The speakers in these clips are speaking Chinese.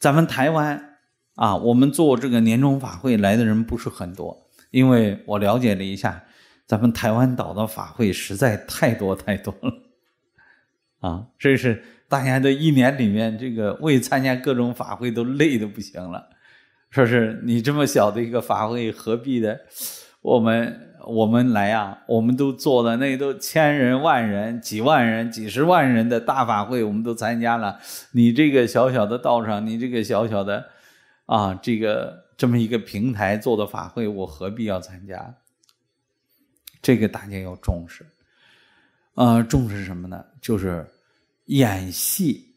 咱们台湾啊，我们做这个年终法会来的人不是很多，因为我了解了一下，咱们台湾岛的法会实在太多太多了，啊，这是大家的一年里面这个为参加各种法会都累得不行了，说是你这么小的一个法会何必的。我们我们来啊，我们都做了那都千人、万人、几万人、几十万人的大法会，我们都参加了。你这个小小的道上，你这个小小的啊，这个这么一个平台做的法会，我何必要参加？这个大家要重视。呃，重视什么呢？就是演戏，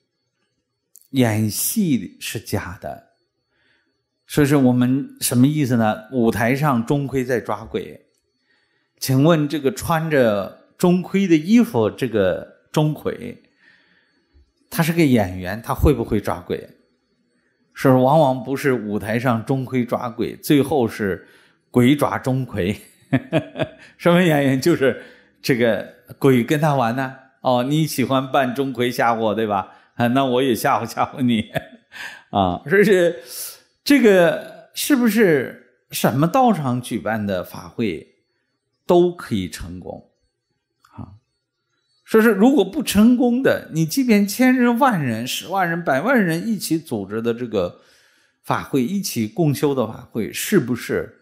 演戏是假的。说是我们什么意思呢？舞台上钟馗在抓鬼，请问这个穿着钟馗的衣服这个钟馗，他是个演员，他会不会抓鬼？是说往往不是舞台上钟馗抓鬼，最后是鬼抓钟馗。什么演员？就是这个鬼跟他玩呢？哦，你喜欢扮钟馗吓我对吧？啊，那我也吓唬吓唬你啊，说是。这个是不是什么道场举办的法会都可以成功？啊，说是如果不成功的，你即便千人、万人、十万人、百万人一起组织的这个法会，一起共修的法会，是不是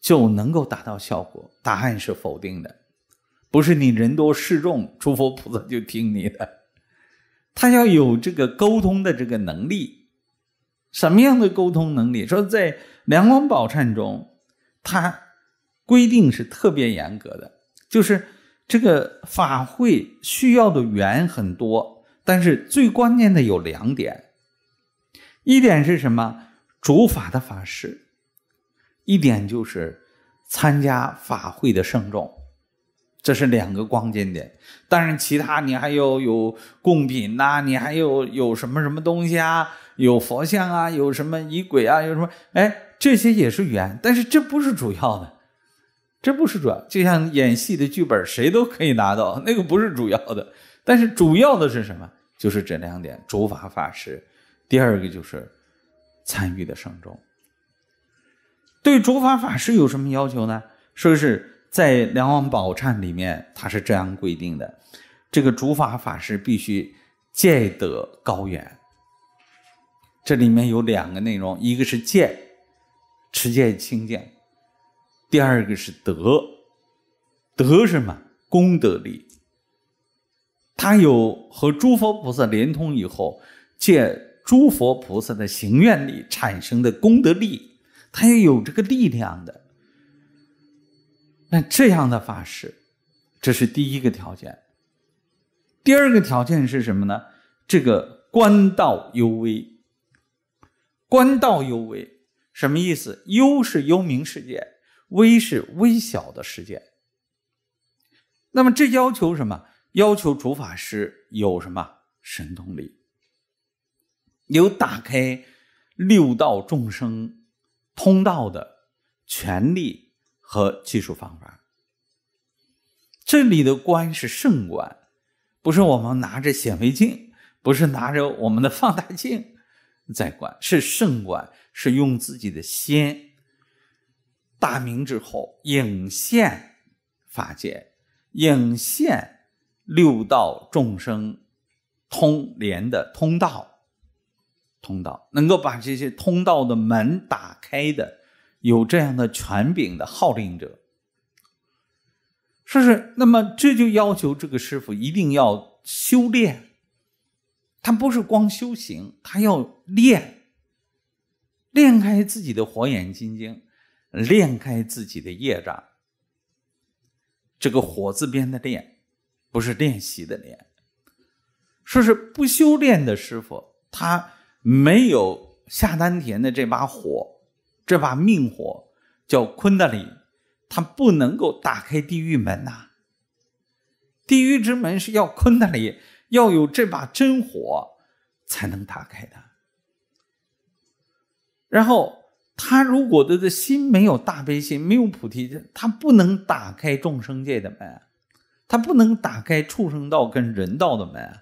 就能够达到效果？答案是否定的，不是你人多势众，诸佛菩萨就听你的，他要有这个沟通的这个能力。什么样的沟通能力？说在《梁王宝忏》中，它规定是特别严格的，就是这个法会需要的缘很多，但是最关键的有两点：一点是什么？主法的法师；一点就是参加法会的圣众。这是两个关键点。当然，其他你还有有贡品呐，你还有有什么什么东西啊？有佛像啊，有什么仪轨啊，有什么哎，这些也是缘，但是这不是主要的，这不是主要。就像演戏的剧本，谁都可以拿到，那个不是主要的。但是主要的是什么？就是这两点：主法法师，第二个就是参与的圣众。对主法法师有什么要求呢？说是在《梁王宝忏》里面，他是这样规定的：这个主法法师必须戒德高远。这里面有两个内容，一个是见，持戒轻净；第二个是德，德什么？功德力。他有和诸佛菩萨连通以后，借诸佛菩萨的行愿力产生的功德力，他也有这个力量的。那这样的法师，这是第一个条件。第二个条件是什么呢？这个官道幽微。观道幽微，什么意思？幽是幽冥世界，微是微小的世界。那么这要求什么？要求主法师有什么神通力，有打开六道众生通道的权利和技术方法。这里的观是圣观，不是我们拿着显微镜，不是拿着我们的放大镜。在管是圣管，是用自己的心。大明之后，影现法界，影现六道众生通连的通道，通道能够把这些通道的门打开的，有这样的权柄的号令者，是不是？那么这就要求这个师傅一定要修炼。他不是光修行，他要练，练开自己的火眼金睛，练开自己的业障。这个“火”字边的“练”，不是练习的“练”，说是不修炼的师傅，他没有下丹田的这把火，这把命火叫坤大里，他不能够打开地狱门呐。地狱之门是要坤大里。要有这把真火，才能打开它。然后，他如果他的心没有大悲心，没有菩提心，他不能打开众生界的门，他不能打开畜生道跟人道的门。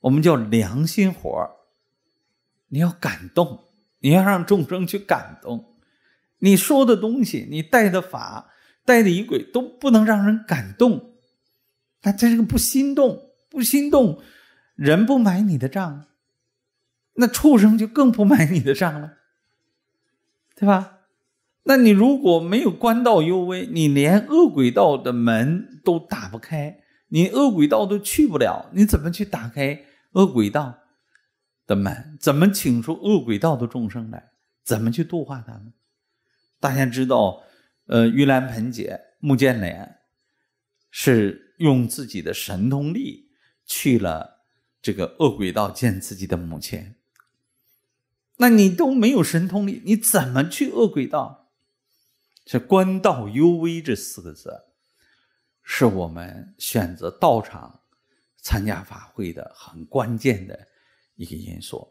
我们叫良心活你要感动，你要让众生去感动。你说的东西，你带的法，带的仪轨都不能让人感动，那这是个不心动。不心动，人不买你的账，那畜生就更不买你的账了，对吧？那你如果没有官道幽微，你连恶鬼道的门都打不开，你恶鬼道都去不了，你怎么去打开恶鬼道的门？怎么请出恶鬼道的众生来？怎么去度化他们？大家知道，呃，玉兰盆姐、穆建联是用自己的神通力。去了这个恶鬼道见自己的母亲，那你都没有神通力，你怎么去恶鬼道？这“观道幽微”这四个字，是我们选择道场、参加法会的很关键的一个因素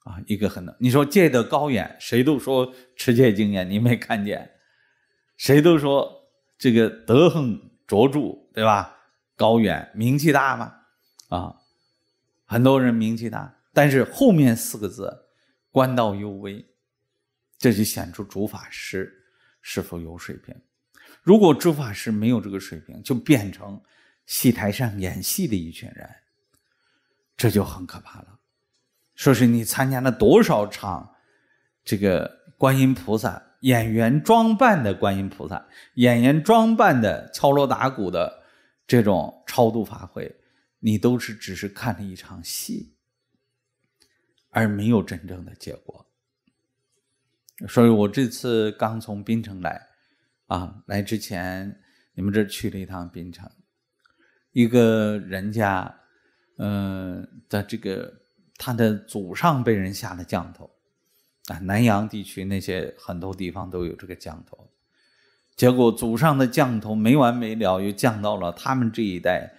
啊，一个很你说戒得高远，谁都说持戒经验，你没看见？谁都说这个德行卓著，对吧？高远，名气大吗？啊，很多人名气大，但是后面四个字“官道幽微”，这就显出主法师是否有水平。如果主法师没有这个水平，就变成戏台上演戏的一群人，这就很可怕了。说是你参加了多少场这个观音菩萨演员装扮的观音菩萨演员装扮的敲锣打鼓的这种超度法会。你都是只是看了一场戏，而没有真正的结果。所以我这次刚从槟城来，啊，来之前你们这儿去了一趟槟城，一个人家，嗯的这个他的祖上被人下了降头，啊，南洋地区那些很多地方都有这个降头，结果祖上的降头没完没了，又降到了他们这一代。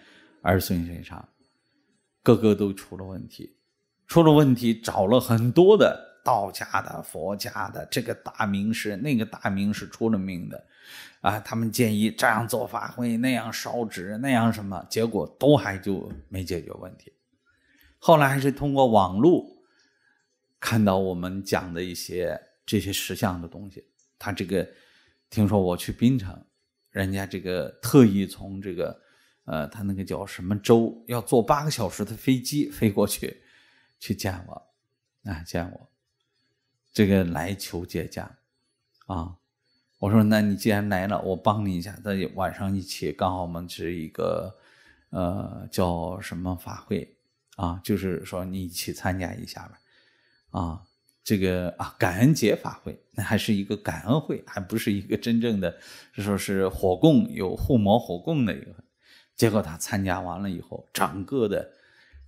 儿孙身上，个个都出了问题，出了问题，找了很多的道家的、佛家的，这个大名师、那个大名师出了名的，啊，他们建议这样做法会、那样烧纸、那样什么，结果都还就没解决问题。后来还是通过网络看到我们讲的一些这些石像的东西，他这个听说我去槟城，人家这个特意从这个。呃，他那个叫什么州，要坐八个小时的飞机飞过去，去见我，啊，见我，这个来求解驾，啊，我说那你既然来了，我帮你一下，那晚上一起，刚好我们是一个，呃，叫什么法会，啊，就是说你一起参加一下吧，啊，这个啊感恩节法会，那还是一个感恩会，还不是一个真正的，就说是火供有护摩火供的一个。结果他参加完了以后，整个的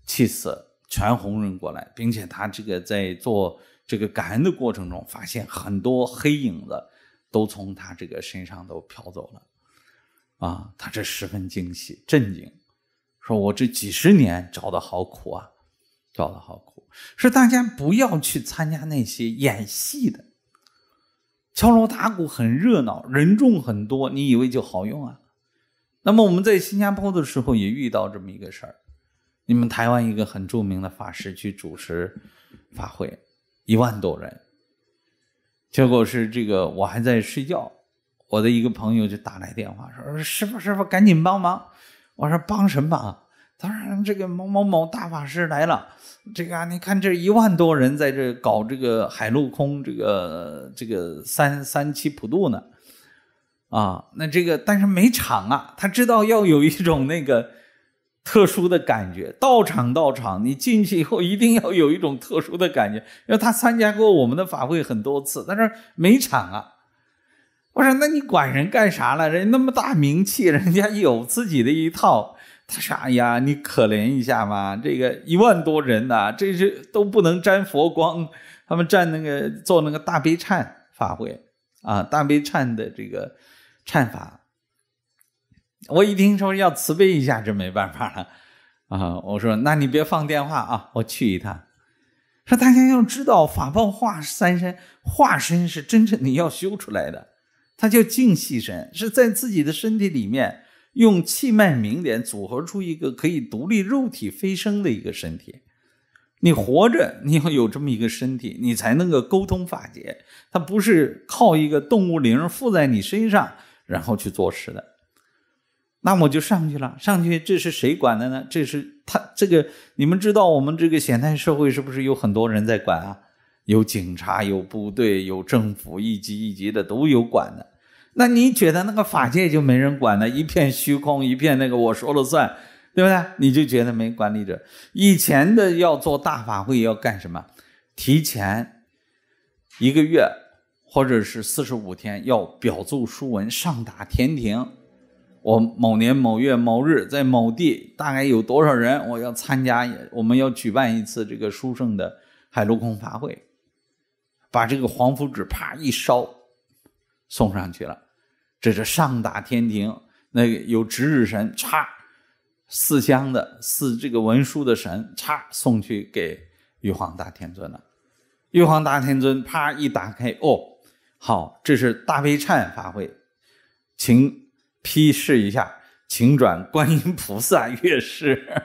气色全红润过来，并且他这个在做这个感恩的过程中，发现很多黑影子都从他这个身上都飘走了，啊，他这十分惊喜震惊，说我这几十年找的好苦啊，找的好苦，是大家不要去参加那些演戏的，敲锣打鼓很热闹，人众很多，你以为就好用啊？那么我们在新加坡的时候也遇到这么一个事儿，你们台湾一个很著名的法师去主持法会，一万多人，结果是这个我还在睡觉，我的一个朋友就打来电话说：“师傅，师傅，赶紧帮忙！”我说：“帮什么？”他说：“这个某某某大法师来了，这个你看这一万多人在这搞这个海陆空，这个这个三三七普渡呢。”啊，那这个但是没场啊，他知道要有一种那个特殊的感觉。到场，到场，你进去以后一定要有一种特殊的感觉。因为他参加过我们的法会很多次，他说没场啊。我说那你管人干啥了？人那么大名气，人家有自己的一套。他说哎呀，你可怜一下嘛，这个一万多人呐，这是都不能沾佛光。他们占那个做那个大悲忏法会啊，大悲忏的这个。忏法，我一听说要慈悲一下，这没办法了，啊！我说，那你别放电话啊，我去一趟。说大家要知道，法报化三身，化身是真正的要修出来的，它叫净气身，是在自己的身体里面用气脉明点组合出一个可以独立肉体飞升的一个身体。你活着，你要有这么一个身体，你才能够沟通法界。它不是靠一个动物灵附在你身上。然后去做事的，那我就上去了。上去这是谁管的呢？这是他这个，你们知道我们这个现代社会是不是有很多人在管啊？有警察，有部队，有政府，一级一级的都有管的。那你觉得那个法界就没人管了？一片虚空，一片那个我说了算，对不对？你就觉得没管理者。以前的要做大法会要干什么？提前一个月。或者是四十五天要表奏书文上达天庭，我某年某月某日在某地大概有多少人，我要参加，我们要举办一次这个书圣的海陆空法会，把这个黄符纸啪一烧送上去了，这是上达天庭，那个有值日神嚓，四香的四这个文书的神嚓送去给玉皇大天尊了，玉皇大天尊啪一打开哦。好，这是大悲忏法会，请批示一下，请转观音菩萨阅示。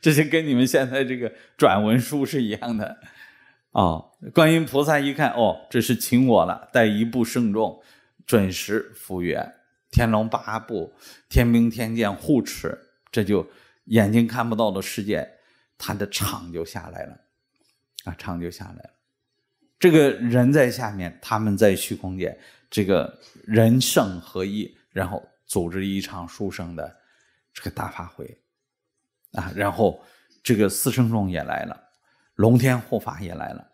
这就跟你们现在这个转文书是一样的。哦，观音菩萨一看，哦，这是请我了，带一部圣众准时赴约，天龙八部、天兵天将护持，这就眼睛看不到的世界，他的场就下来了，啊，场就下来了。这个人在下面，他们在虚空界，这个人圣合一，然后组织一场殊胜的这个大法会啊，然后这个四圣众也来了，龙天护法也来了，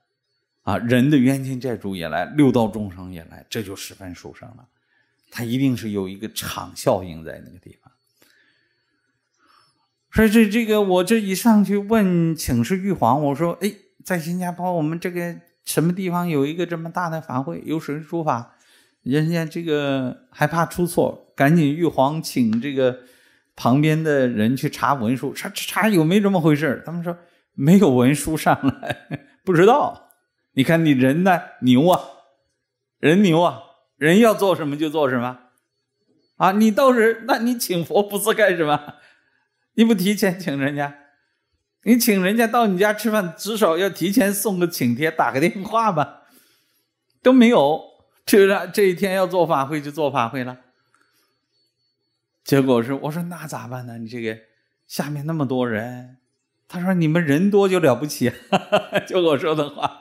啊，人的冤亲债主也来，六道众生也来，这就十分殊胜了，他一定是有一个场效应在那个地方。所以这这个我这一上去问，请示玉皇，我说，哎，在新加坡我们这个。什么地方有一个这么大的法会？有谁书法？人家这个还怕出错？赶紧玉皇请这个旁边的人去查文书，查查查有没这么回事？他们说没有文书上来，不知道。你看你人呢，牛啊！人牛啊！人要做什么就做什么啊！你倒是，那你请佛不是干什么？你不提前请人家？你请人家到你家吃饭，至少要提前送个请帖，打个电话吧，都没有。这这一天要做法会就做法会了，结果是我说那咋办呢？你这个下面那么多人，他说你们人多就了不起，哈哈就我说的话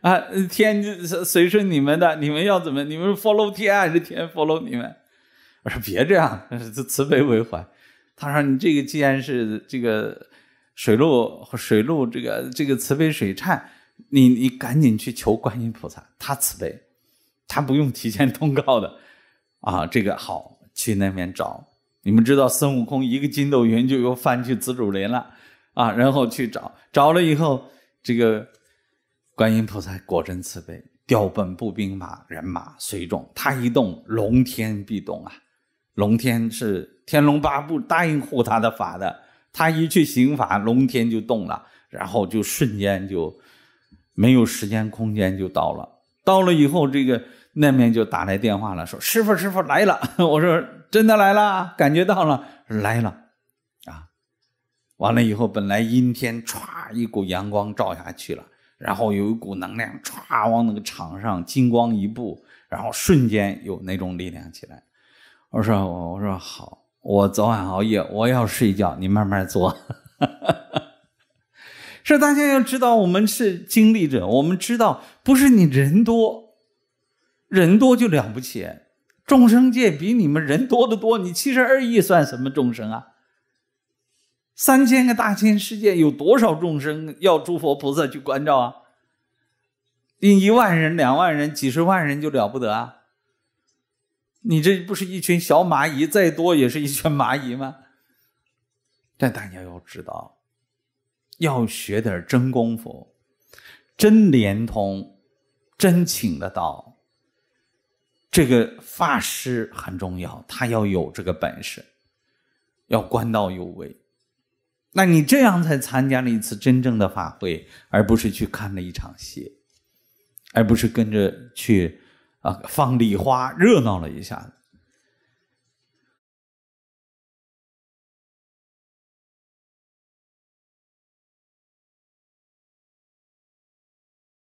啊，天随顺你们的，你们要怎么，你们是 follow 天还是天 follow 你们？我说别这样，慈悲为怀。他说你这个既然是这个。水陆水陆这个这个慈悲水颤，你你赶紧去求观音菩萨，他慈悲，他不用提前通告的，啊，这个好，去那边找。你们知道孙悟空一个筋斗云就又翻去紫竹林了，啊，然后去找，找了以后，这个观音菩萨果真慈悲，调本部兵马人马随众，他一动龙天必动啊，龙天是天龙八部答应护他的法的。他一去行法，龙天就动了，然后就瞬间就没有时间空间就到了。到了以后，这个那面就打来电话了，说：“师傅，师傅来了。”我说：“真的来了，感觉到了，来了。”啊，完了以后，本来阴天，歘，一股阳光照下去了，然后有一股能量歘往那个场上，金光一步，然后瞬间有那种力量起来。我说：“我，我说好。”我昨晚熬夜，我要睡觉。你慢慢做，是大家要知道，我们是经历者，我们知道不是你人多，人多就了不起。众生界比你们人多得多，你七十二亿算什么众生啊？三千个大千世界有多少众生？要诸佛菩萨去关照啊？你一万人、两万人、几十万人就了不得啊？你这不是一群小蚂蚁，再多也是一群蚂蚁吗？但大家要知道，要学点真功夫，真连通，真请得到。这个法师很重要，他要有这个本事，要观道有为。那你这样才参加了一次真正的法会，而不是去看了一场戏，而不是跟着去。啊，放礼花，热闹了一下子。